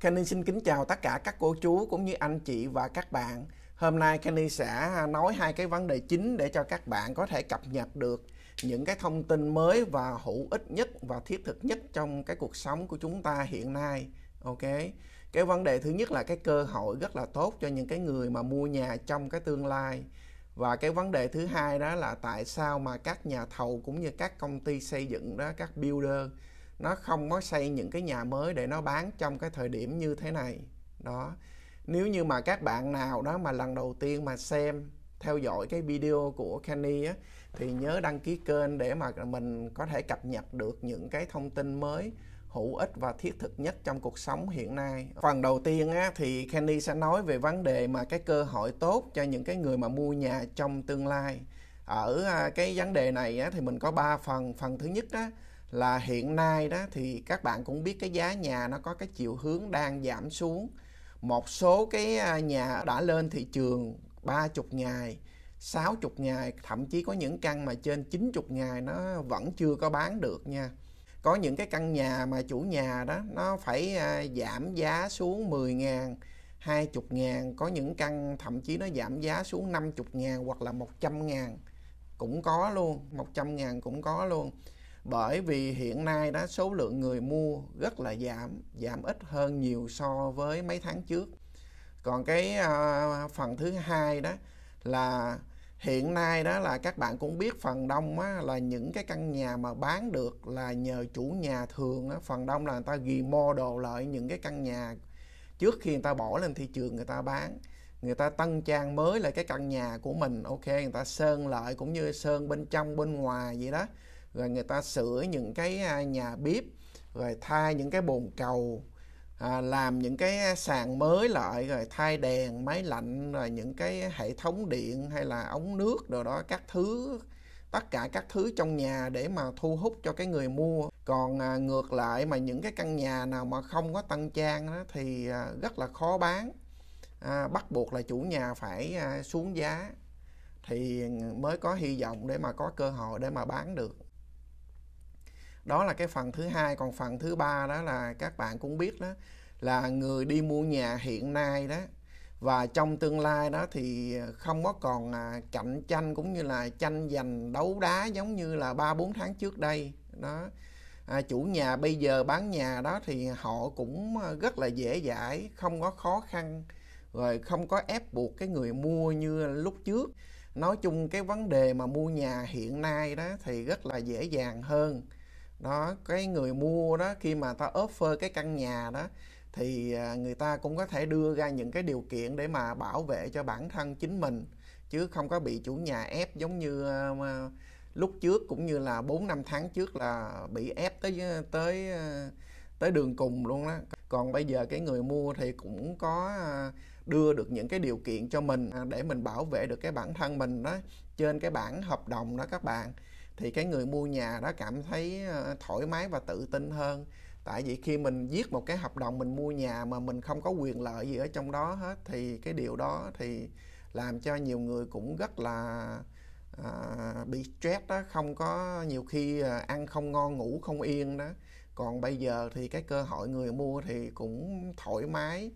Kenny xin kính chào tất cả các cô chú cũng như anh chị và các bạn. Hôm nay Kenny sẽ à, nói hai cái vấn đề chính để cho các bạn có thể cập nhật được những cái thông tin mới và hữu ích nhất và thiết thực nhất trong cái cuộc sống của chúng ta hiện nay. Ok. Cái vấn đề thứ nhất là cái cơ hội rất là tốt cho những cái người mà mua nhà trong cái tương lai. Và cái vấn đề thứ hai đó là tại sao mà các nhà thầu cũng như các công ty xây dựng đó, các builder nó không có xây những cái nhà mới để nó bán trong cái thời điểm như thế này đó nếu như mà các bạn nào đó mà lần đầu tiên mà xem theo dõi cái video của Kenny á, thì nhớ đăng ký kênh để mà mình có thể cập nhật được những cái thông tin mới hữu ích và thiết thực nhất trong cuộc sống hiện nay. Phần đầu tiên á, thì Kenny sẽ nói về vấn đề mà cái cơ hội tốt cho những cái người mà mua nhà trong tương lai. Ở à, cái vấn đề này á, thì mình có 3 phần. Phần thứ nhất á, là hiện nay đó thì các bạn cũng biết cái giá nhà nó có cái chiều hướng đang giảm xuống một số cái à, nhà đã lên thị trường 30 ngày 60 ngày thậm chí có những căn mà trên 90 ngày nó vẫn chưa có bán được nha có những cái căn nhà mà chủ nhà đó nó phải à, giảm giá xuống 10 ngàn 20 ngàn có những căn thậm chí nó giảm giá xuống 50 ngàn hoặc là 100 ngàn cũng có luôn 100 ngàn cũng có luôn bởi vì hiện nay đó số lượng người mua rất là giảm giảm ít hơn nhiều so với mấy tháng trước còn cái ờ, phần thứ hai đó là hiện nay đó là các bạn cũng biết phần đông á, là những cái căn nhà mà bán được là nhờ chủ nhà thường á, phần đông là người ta ghi đồ lại những cái căn nhà trước khi người ta bỏ lên thị trường người ta bán người ta tân trang mới lại cái căn nhà của mình ok người ta sơn lại cũng như sơn bên trong bên ngoài vậy đó rồi người ta sửa những cái à, nhà bếp rồi thay những cái bồn cầu à, làm những cái à, sàn mới lại rồi thay đèn máy lạnh rồi những cái hệ thống điện hay là ống nước rồi đó các thứ tất cả các thứ trong nhà để mà thu hút cho cái người mua còn à, ngược lại mà những cái căn nhà nào mà không có tân trang đó thì à, rất là khó bán à, bắt buộc là chủ nhà phải à, xuống giá thì mới có hy vọng để mà có cơ hội để mà bán được đó là cái phần thứ hai còn phần thứ ba đó là các bạn cũng biết đó là người đi mua nhà hiện nay đó và trong tương lai đó thì không có còn cạnh tranh cũng như là tranh giành đấu đá giống như là ba bốn tháng trước đây đó à, chủ nhà bây giờ bán nhà đó thì họ cũng ờ, rất là dễ dãi không có khó khăn rồi không có ép buộc cái người mua như lúc trước nói chung cái vấn đề mà mua nhà hiện nay đó thì rất là dễ dàng hơn đó cái người mua đó khi mà ta offer cái căn nhà đó thì à, người ta cũng có thể đưa ra những cái điều kiện để mà bảo vệ cho bản thân chính mình chứ không có bị chủ nhà ép giống như à, lúc trước cũng như là 4 năm tháng trước là bị ép tới à, tới tới đường cùng luôn đó. Còn bây giờ cái người mua thì cũng có đưa được những cái điều kiện cho mình để mình bảo vệ được cái bản thân mình đó trên cái bản hợp đồng đó các bạn thì cái người mua nhà đó cảm thấy ờ, thoải mái và tự tin hơn tại vì khi mình viết một cái hợp đồng mình mua nhà mà mình không có quyền lợi gì ở trong đó hết thì cái điều đó thì làm cho nhiều người cũng rất là à, bị stress đó không có nhiều khi ờ, ăn không ngon ngủ không yên đó còn bây giờ thì cái cơ hội người mua thì cũng thoải mái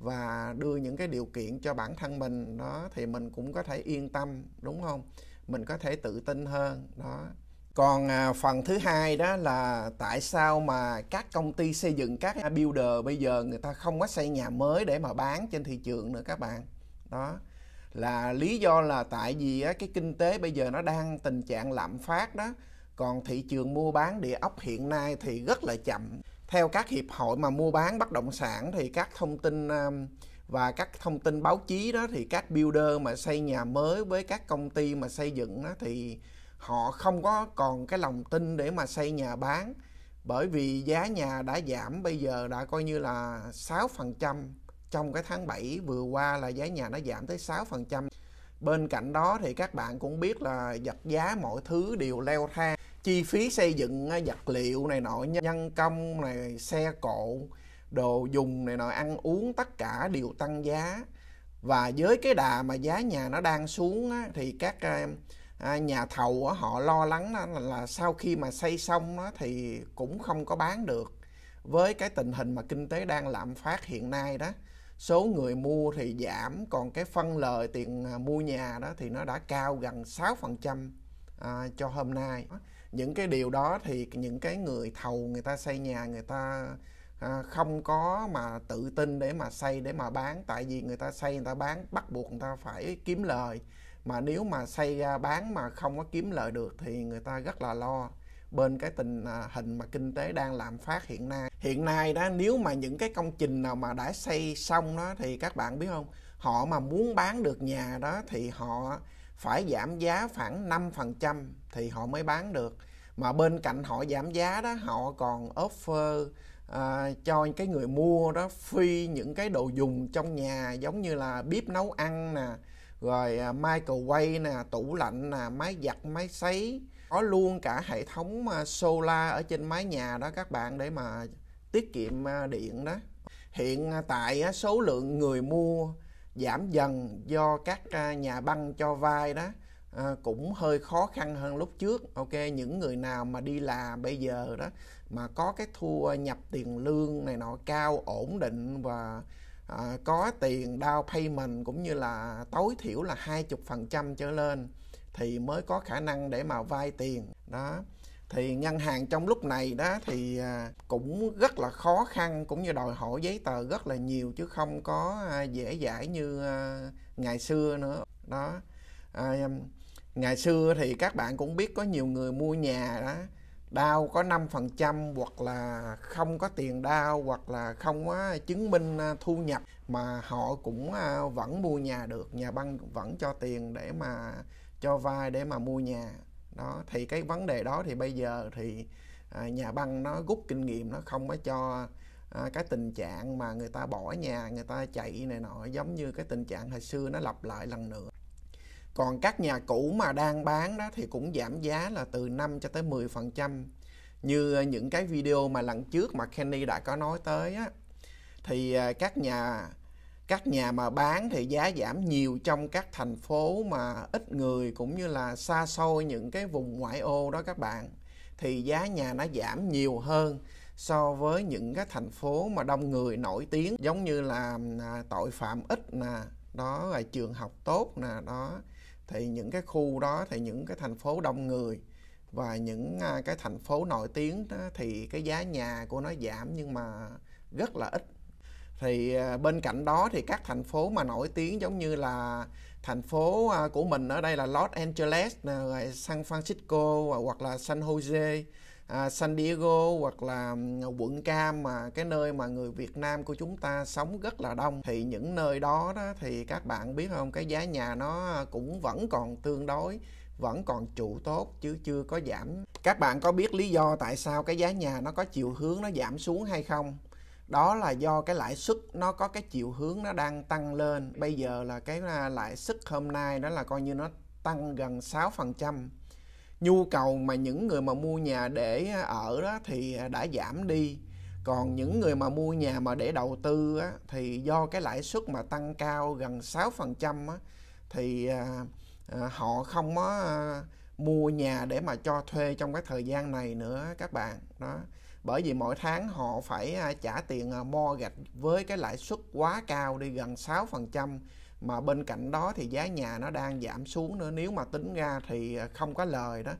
và đưa những cái điều kiện cho bản thân mình đó thì mình cũng có thể yên tâm đúng không mình có thể tự tin hơn đó còn à, phần thứ hai đó là tại sao mà các công ty xây dựng các builder bây giờ người ta không có xây nhà mới để mà bán trên thị trường nữa các bạn đó là lý do là tại vì cái kinh tế bây giờ nó đang tình trạng lạm phát đó còn thị trường mua bán địa ốc hiện nay thì rất là chậm theo các hiệp hội mà mua bán bất động sản thì các thông tin và các thông tin báo chí đó thì các builder mà xây nhà mới với các công ty mà xây dựng đó thì họ không có còn cái lòng tin để mà xây nhà bán bởi vì giá nhà đã giảm bây giờ đã coi như là 6% trong cái tháng 7 vừa qua là giá nhà nó giảm tới 6%. Bên cạnh đó thì các bạn cũng biết là giật giá mọi thứ đều leo thang. Chi phí xây dựng vật liệu này nọ nhân công này xe cộ đồ dùng này nọ ăn uống tất cả đều tăng giá và với cái đà mà giá nhà nó đang xuống á, thì các à, à nhà thầu á, họ lo lắng là, là sau khi mà xây xong á, thì cũng không có bán được với cái tình hình mà kinh tế đang lạm phát hiện nay đó số người mua thì giảm còn cái phân lời tiền à, mua nhà đó thì nó đã cao gần 6% à, cho hôm nay những cái điều đó thì những cái người thầu người ta xây nhà người ta À, không có mà tự tin để mà xây để mà bán tại vì người ta xây người ta bán bắt buộc người ta phải kiếm lời mà nếu mà xây ra bán mà không có kiếm lời được thì người ta rất là lo bên cái tình à, hình mà kinh tế đang làm phát hiện nay hiện nay đó nếu mà những cái công trình nào mà đã xây xong đó thì các bạn biết không họ mà muốn bán được nhà đó thì họ phải giảm giá khoảng 5% thì họ mới bán được mà bên cạnh họ giảm giá đó họ còn offer à, cho cái người mua đó phi những cái đồ dùng trong nhà giống như là bếp nấu ăn nè rồi à, microwave nè tủ lạnh nè máy giặt máy sấy có luôn cả hệ thống à, solar ở trên mái nhà đó các bạn để mà tiết kiệm à, điện đó hiện tại số lượng người mua giảm dần do các nhà băng cho vay đó à, cũng hơi khó khăn hơn lúc trước ok những người nào mà đi làm bây giờ đó mà có cái thu ờ, nhập tiền lương này nọ cao ổn định và à, có tiền down payment cũng như là tối thiểu là 20% trở lên thì mới có khả năng để mà vay tiền đó thì ngân hàng trong lúc này đó thì cũng rất là khó khăn cũng như đòi hỏi giấy tờ rất là nhiều chứ không có dễ dãi như ngày xưa nữa đó ngày xưa thì các bạn cũng biết có nhiều người mua nhà đó đau có 5% hoặc là không có tiền đau hoặc là không có chứng minh à, thu nhập mà họ cũng à, vẫn mua nhà được nhà băng vẫn cho tiền để mà cho vay để mà mua nhà đó thì cái vấn đề đó thì bây giờ thì à, nhà băng nó rút kinh nghiệm nó không có cho cái tình trạng mà người ta bỏ nhà người ta chạy này nọ giống như cái tình trạng hồi xưa nó lặp lại lần nữa còn các nhà cũ mà đang bán đó thì cũng giảm giá là từ 5 cho tới 10%. Như ờ, những cái video mà lần trước mà Kenny đã có nói tới á, thì ờ, các nhà các nhà mà bán thì giá giảm nhiều trong các thành phố mà ít người cũng như là xa xôi những cái vùng ngoại ô đó các bạn thì giá nhà nó giảm nhiều hơn so với những cái thành phố mà đông người nổi tiếng giống như là à, tội phạm ít nè đó là trường học tốt nè đó thì những cái khu đó thì những cái thành phố đông người và những à, cái thành phố nổi tiếng đó, thì cái giá nhà của nó giảm nhưng mà rất là ít thì à, bên cạnh đó thì các thành phố mà nổi tiếng giống như là thành phố à, của mình ở đây là Los Angeles, San Francisco hoặc là San Jose À, San Diego hoặc là ừ, quận Cam mà cái nơi mà người Việt Nam của chúng ta sống rất là đông thì những nơi đó đó thì các bạn biết không cái giá nhà nó cũng vẫn còn tương đối vẫn còn trụ tốt chứ chưa có giảm. Các bạn có biết lý do tại sao cái giá nhà nó có chiều hướng nó giảm xuống hay không? Đó là do cái lãi suất nó có cái chiều hướng nó đang tăng lên. Bây giờ là cái à, lãi suất hôm nay đó là coi như nó tăng gần 6% nhu cầu mà những người mà mua nhà để ở đó thì đã giảm đi còn những người mà mua nhà mà để đầu tư á, thì do cái lãi suất mà tăng cao gần 6% á, thì à, à, họ không có à, mua nhà để mà cho thuê trong cái thời gian này nữa các bạn đó bởi vì mỗi tháng họ phải à, trả tiền à, gạch với cái lãi suất quá cao đi gần 6% mà bên cạnh đó thì giá nhà nó đang giảm xuống nữa nếu mà tính ra thì không có lời đó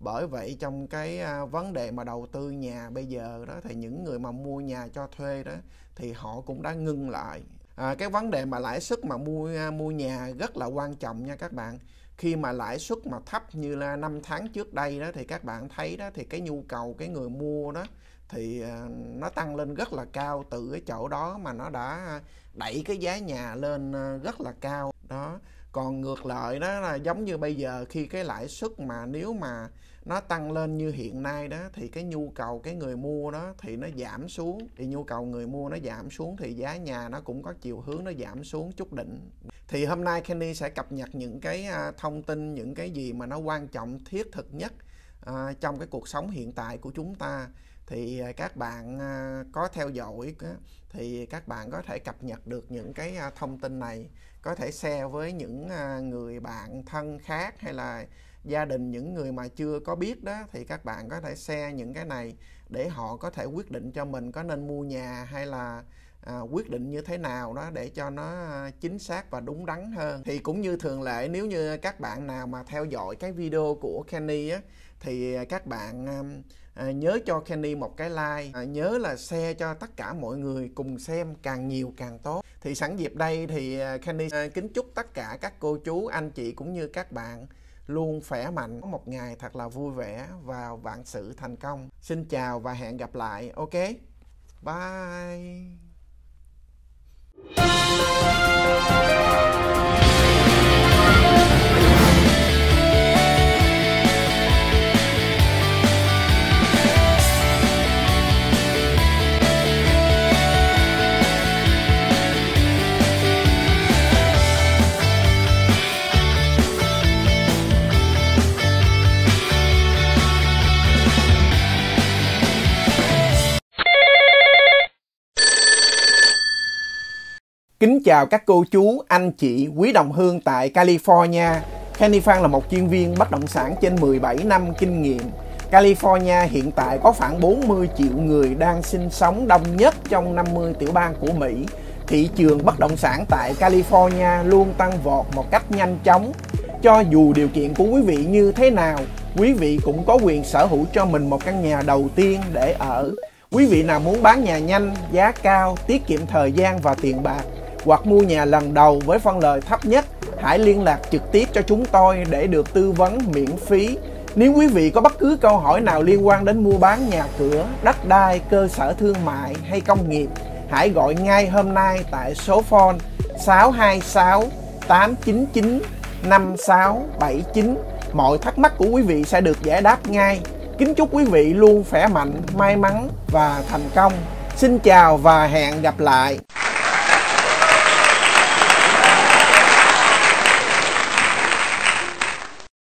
bởi vậy trong cái à, vấn đề mà đầu tư nhà bây giờ đó thì những người mà mua nhà cho thuê đó thì họ cũng đã ngưng lại à, cái vấn đề mà lãi suất mà mua à, mua nhà rất là quan trọng nha các bạn khi mà lãi suất mà thấp như là năm tháng trước đây đó thì các bạn thấy đó thì cái nhu cầu cái người mua đó thì à, nó tăng lên rất là cao từ cái chỗ đó mà nó đã đẩy cái giá nhà lên à, rất là cao đó còn ngược lại đó là giống như bây giờ khi cái lãi suất mà nếu mà nó tăng lên như hiện nay đó thì cái nhu cầu cái người mua đó thì nó giảm xuống thì nhu cầu người mua nó giảm xuống thì giá nhà nó cũng có chiều hướng nó giảm xuống chút đỉnh thì hôm nay Kenny sẽ cập nhật những cái à, thông tin những cái gì mà nó quan trọng thiết thực nhất uh, trong cái cuộc sống hiện tại của chúng ta thì à, các bạn à, có theo dõi thì các bạn có thể cập nhật được những cái à, thông tin này có thể share với những người bạn thân khác hay là gia đình những người mà chưa có biết đó thì các bạn có thể share những cái này để họ có thể quyết định cho mình có nên mua nhà hay là à, quyết định như thế nào đó để cho nó chính xác và đúng đắn hơn thì cũng như thường lệ nếu như các bạn nào mà theo dõi cái video của Kenny á thì các bạn à, nhớ cho Kenny một cái like à, nhớ là share cho tất cả mọi người cùng xem càng nhiều càng tốt thì sẵn dịp đây thì à, Kenny à, kính chúc tất cả các cô chú anh chị cũng như các bạn luôn khỏe mạnh có một ngày thật là vui vẻ và vạn sự thành công xin chào và hẹn gặp lại ok bye Kính chào các cô chú, anh chị, quý đồng hương tại California. Kenny Phan là một chuyên viên bất động sản trên 17 năm kinh nghiệm. California hiện tại có khoảng 40 triệu người đang sinh sống đông nhất trong 50 tiểu bang của Mỹ. Thị trường bất động sản tại California luôn tăng vọt một cách nhanh chóng. Cho dù điều kiện của quý vị như thế nào, quý vị cũng có quyền sở hữu cho mình một căn nhà đầu tiên để ở. Quý vị nào muốn bán nhà nhanh, giá cao, tiết kiệm thời gian và tiền bạc hoặc mua nhà lần đầu với phân lời thấp nhất, hãy liên lạc trực tiếp cho chúng tôi để được tư vấn miễn phí. Nếu quý vị có bất cứ câu hỏi nào liên quan đến mua bán nhà cửa, đất đai, cơ sở thương mại hay công nghiệp, hãy gọi ngay hôm nay tại số phone 626 899 5679. Mọi thắc mắc của quý vị sẽ được giải đáp ngay. Kính chúc quý vị luôn khỏe mạnh, may mắn và thành công. Xin chào và hẹn gặp lại.